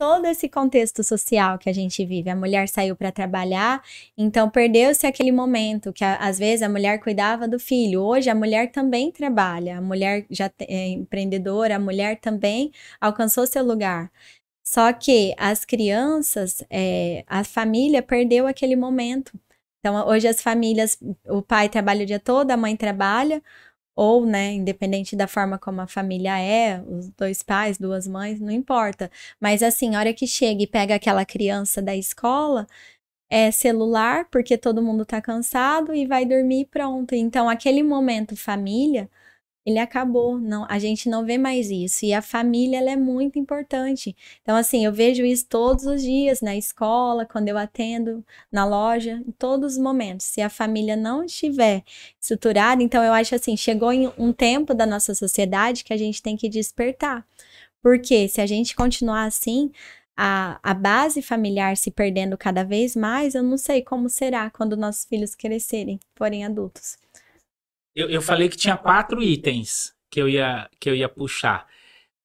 todo esse contexto social que a gente vive. A mulher saiu para trabalhar, então perdeu-se aquele momento que às vezes a mulher cuidava do filho. Hoje a mulher também trabalha, a mulher já é empreendedora, a mulher também alcançou seu lugar. Só que as crianças, é, a família perdeu aquele momento. Então hoje as famílias, o pai trabalha o dia todo, a mãe trabalha, ou, né, independente da forma como a família é, os dois pais, duas mães, não importa. Mas assim, a hora que chega e pega aquela criança da escola, é celular, porque todo mundo tá cansado e vai dormir pronto. Então, aquele momento família ele acabou, não, a gente não vê mais isso. E a família ela é muito importante. Então assim, eu vejo isso todos os dias na escola, quando eu atendo, na loja, em todos os momentos. Se a família não estiver estruturada, então eu acho assim, chegou em um tempo da nossa sociedade que a gente tem que despertar. Porque se a gente continuar assim, a, a, base familiar se perdendo cada vez mais, eu não sei como será quando nossos filhos crescerem, forem adultos. Eu, eu falei que tinha quatro itens que eu ia, que eu ia puxar.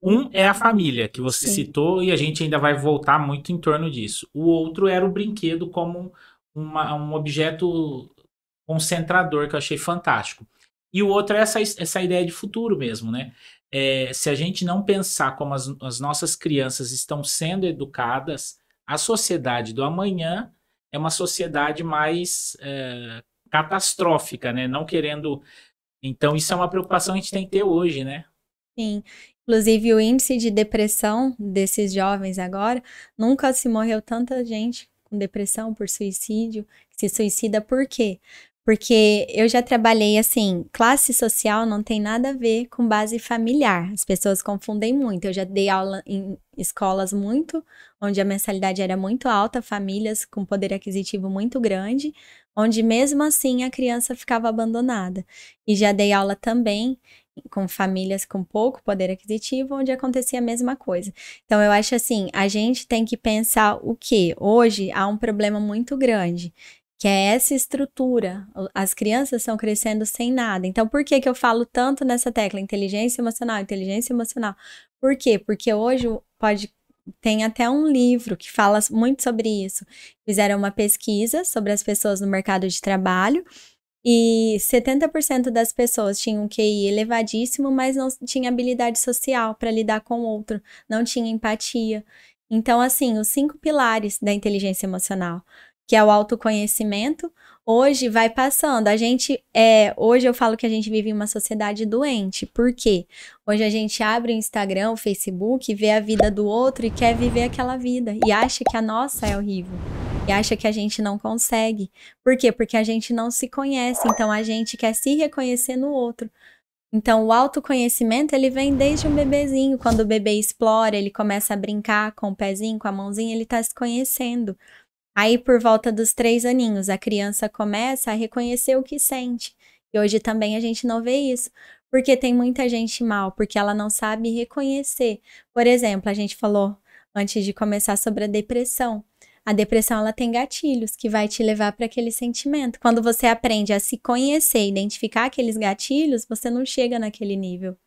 Um é a família, que você Sim. citou, e a gente ainda vai voltar muito em torno disso. O outro era o brinquedo como uma, um objeto concentrador, que eu achei fantástico. E o outro é essa, essa ideia de futuro mesmo, né? É, se a gente não pensar como as, as nossas crianças estão sendo educadas, a sociedade do amanhã é uma sociedade mais é, catastrófica, né? Não querendo. Então, isso é uma preocupação que a gente tem que ter hoje, né? Sim. Inclusive, o índice de depressão desses jovens agora, nunca se morreu tanta gente com depressão por suicídio, se suicida por quê? Porque eu já trabalhei assim, classe social não tem nada a ver com base familiar. As pessoas confundem muito. Eu já dei aula em escolas muito, onde a mensalidade era muito alta, famílias com poder aquisitivo muito grande, onde mesmo assim a criança ficava abandonada. E já dei aula também com famílias com pouco poder aquisitivo, onde acontecia a mesma coisa. Então eu acho assim, a gente tem que pensar o que hoje há um problema muito grande, que é essa estrutura. As crianças estão crescendo sem nada. Então por que que eu falo tanto nessa tecla inteligência emocional, inteligência emocional? Por quê? Porque hoje pode tem até um livro que fala muito sobre isso. Fizeram uma pesquisa sobre as pessoas no mercado de trabalho e 70% das pessoas tinham um QI elevadíssimo, mas não tinha habilidade social para lidar com o outro, não tinha empatia. Então, assim, os cinco pilares da inteligência emocional que é o autoconhecimento, hoje vai passando. A gente é, hoje eu falo que a gente vive em uma sociedade doente. Por quê? Hoje a gente abre o Instagram, o Facebook, vê a vida do outro e quer viver aquela vida e acha que a nossa é horrível. E acha que a gente não consegue. Por quê? Porque a gente não se conhece, então a gente quer se reconhecer no outro. Então, o autoconhecimento, ele vem desde um bebezinho. Quando o bebê explora, ele começa a brincar com o pezinho, com a mãozinha, ele está se conhecendo. Aí, por volta dos três aninhos, a criança começa a reconhecer o que sente. E hoje também a gente não vê isso, porque tem muita gente mal, porque ela não sabe reconhecer. Por exemplo, a gente falou antes de começar sobre a depressão. A depressão ela tem gatilhos que vai te levar para aquele sentimento. Quando você aprende a se conhecer, identificar aqueles gatilhos, você não chega naquele nível.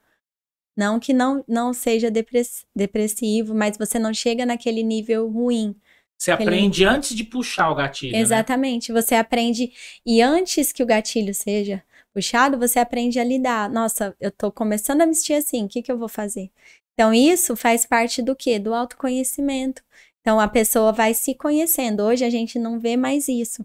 Não que não, não seja depressivo, mas você não chega naquele nível ruim. Você aprende antes de puxar o gatilho. Né? Exatamente. Né? Você aprende. E antes que o gatilho seja puxado, você aprende a lidar. Nossa, eu tô começando a me sentir assim, o que, que eu vou fazer? Então, isso faz parte do quê? Do autoconhecimento. Então, a pessoa vai se conhecendo. Hoje a gente não vê mais isso.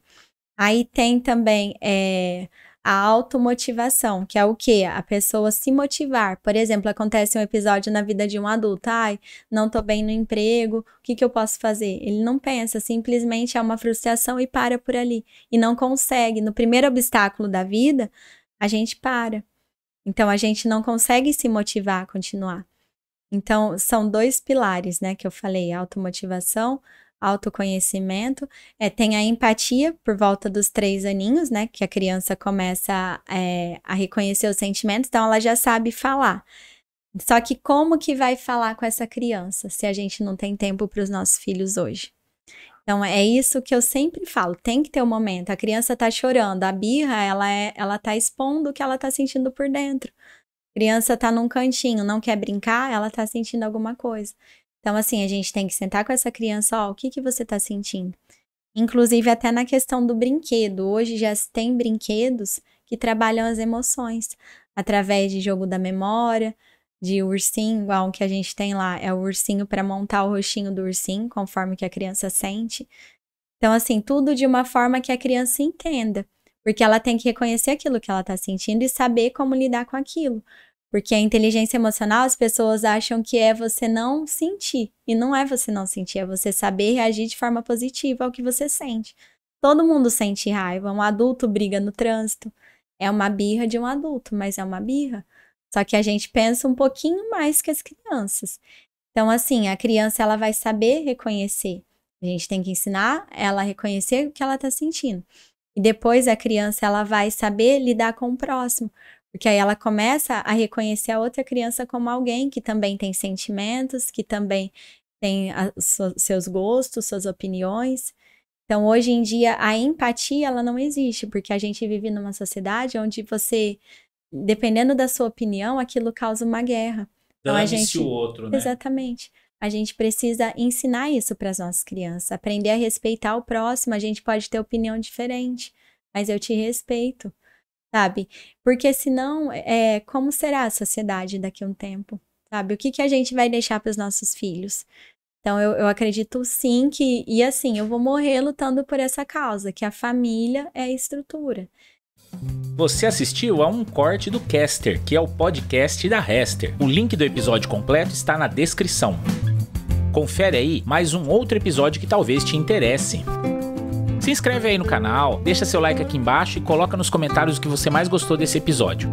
Aí tem também é, a automotivação, que é o quê? A pessoa se motivar. Por exemplo, acontece um episódio na vida de um adulto, ai, não tô bem no emprego, o que, que eu posso fazer? Ele não pensa, simplesmente é uma frustração e para por ali. E não consegue. No primeiro obstáculo da vida, a gente para. Então, a gente não consegue se motivar a continuar. Então, são dois pilares, né, que eu falei, automotivação, automotivação autoconhecimento. É, tem a empatia por volta dos três aninhos, né? Que a criança começa é, a reconhecer os sentimentos, então ela já sabe falar. Só que como que vai falar com essa criança se a gente não tem tempo para os nossos filhos hoje? Então é isso que eu sempre falo, tem que ter o um momento. A criança tá chorando, a birra, ela é, ela tá expondo o que ela tá sentindo por dentro. A criança tá num cantinho, não quer brincar, ela tá sentindo alguma coisa. Então, assim, a gente tem que sentar com essa criança, ó, o que, que você está sentindo? Inclusive, até na questão do brinquedo. Hoje já tem brinquedos que trabalham as emoções através de jogo da memória, de ursinho, igual que a gente tem lá, é o ursinho para montar o roxinho do ursinho, conforme que a criança sente. Então, assim, tudo de uma forma que a criança entenda, porque ela tem que reconhecer aquilo que ela está sentindo e saber como lidar com aquilo. Porque a inteligência emocional as pessoas acham que é você não sentir. E não é você não sentir, é você saber reagir de forma positiva ao que você sente. Todo mundo sente raiva. Um adulto briga no trânsito. É uma birra de um adulto, mas é uma birra. Só que a gente pensa um pouquinho mais que as crianças. Então, assim, a criança ela vai saber reconhecer. A gente tem que ensinar ela a reconhecer o que ela está sentindo. E depois a criança ela vai saber lidar com o próximo. Porque aí ela começa a reconhecer a outra criança como alguém que também tem sentimentos, que também tem a, so, seus gostos, suas opiniões. Então, hoje em dia, a empatia ela não existe, porque a gente vive numa sociedade onde você, dependendo da sua opinião, aquilo causa uma guerra. Então, a gente o outro, né? Exatamente. A gente precisa ensinar isso para as nossas crianças, aprender a respeitar o próximo. A gente pode ter opinião diferente, mas eu te respeito sabe? Porque senão, é, como será a sociedade daqui a um tempo, sabe? O que, que a gente vai deixar para os nossos filhos? Então, eu, eu acredito sim que, e assim, eu vou morrer lutando por essa causa, que a família é a estrutura. Você assistiu a um corte do Caster, que é o podcast da Hester. O link do episódio completo está na descrição. Confere aí mais um outro episódio que talvez te interesse. Se inscreve aí no canal, deixa seu like aqui embaixo e coloca nos comentários o que você mais gostou desse episódio.